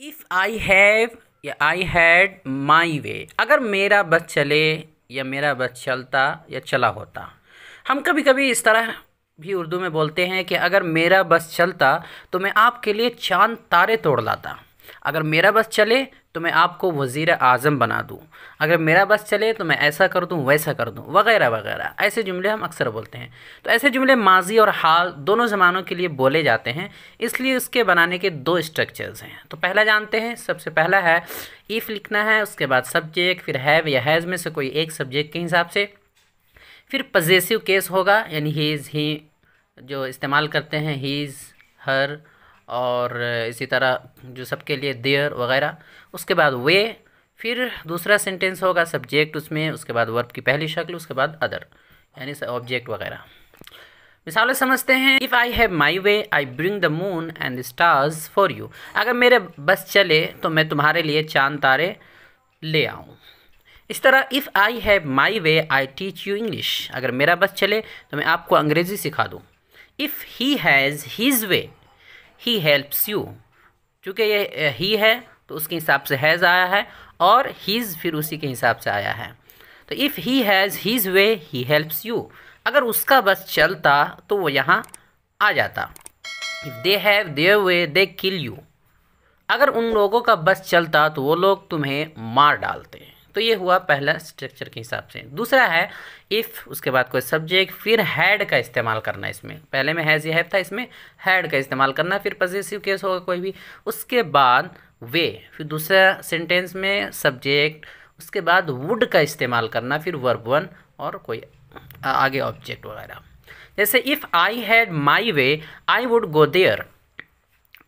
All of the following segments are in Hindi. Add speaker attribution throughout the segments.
Speaker 1: इफ़ आई हैव या आई हैड माई वे अगर मेरा बस चले या मेरा बस चलता या चला होता हम कभी कभी इस तरह भी उर्दू में बोलते हैं कि अगर मेरा बस चलता तो मैं आपके लिए चांद तारे तोड़ लाता अगर मेरा बस चले तो मैं आपको वज़ी अज़म बना दूँ अगर मेरा बस चले तो मैं ऐसा कर दूँ वैसा कर दूँ वगैरह वगैरह ऐसे जुमले हम अक्सर बोलते हैं तो ऐसे जुमले माजी और हाल दोनों ज़मानों के लिए बोले जाते हैं इसलिए उसके बनाने के दो स्ट्रक्चर्स हैं तो पहला जानते हैं सबसे पहला है ईफ़ लिखना है उसके बाद सब्जेक्ट फिर हैव या हैज़ में से कोई एक सब्जेक्ट के हिसाब से फिर पजेसिव केस होगा यानी हीज़ ही जो इस्तेमाल करते हैं हीज़ हर और इसी तरह जो सबके लिए देयर वगैरह उसके बाद वे फिर दूसरा सेंटेंस होगा सब्जेक्ट उसमें उसके बाद वर्ब की पहली शक्ल उसके बाद अदर यानी ऑब्जेक्ट वगैरह मिसालें समझते हैं if I have my way I bring the moon and stars for you अगर मेरे बस चले तो मैं तुम्हारे लिए चांद तारे ले आऊँ इस तरह if I have my way I teach you English अगर मेरा बस चले तो मैं आपको अंग्रेज़ी सिखा दूँ if he has his way he helps you चूँकि ये ही है तो उसके हिसाब से हैज़ आया है और हीज़ फिर उसी के हिसाब से आया है तो if he has his way he helps you अगर उसका बस चलता तो वो यहाँ आ जाता if they have their way they kill you अगर उन लोगों का बस चलता तो वो लोग तुम्हें मार डालते तो ये हुआ पहला स्ट्रक्चर के हिसाब से दूसरा है इफ़ उसके बाद कोई सब्जेक्ट फिर हैड का इस्तेमाल करना इसमें पहले में हैज़ या हैव था इसमें हैड का इस्तेमाल करना फिर पॉजिटिव केस होगा कोई भी उसके बाद वे फिर दूसरा सेंटेंस में सब्जेक्ट उसके बाद वुड का इस्तेमाल करना फिर वर्ब वन और कोई आगे ऑब्जेक्ट वगैरह जैसे if I had my way I would go there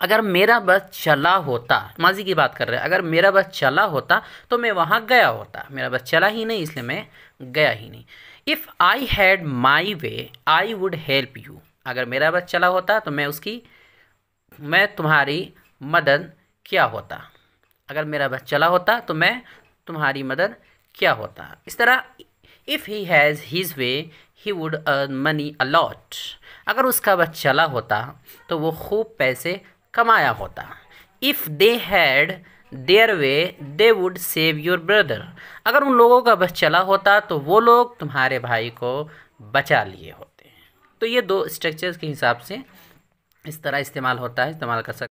Speaker 1: अगर मेरा बस चला होता माजी की बात कर रहे हैं अगर मेरा बस चला होता तो मैं वहाँ गया होता मेरा बस चला ही नहीं इसलिए मैं गया ही नहीं if I had my way I would help you अगर मेरा बस चला होता तो मैं उसकी मैं तुम्हारी मदद क्या होता अगर मेरा बस चला होता तो मैं तुम्हारी मदद क्या होता इस तरह if he has his way he would earn money a lot अगर उसका बस चला होता तो वो खूब पैसे कमाया होता if they had their way they would save your brother अगर उन लोगों का बस चला होता तो वो लोग तुम्हारे भाई को बचा लिए होते हैं तो ये दो स्ट्रक्चर्स के हिसाब से इस तरह इस्तेमाल होता है इस्तेमाल कर सकते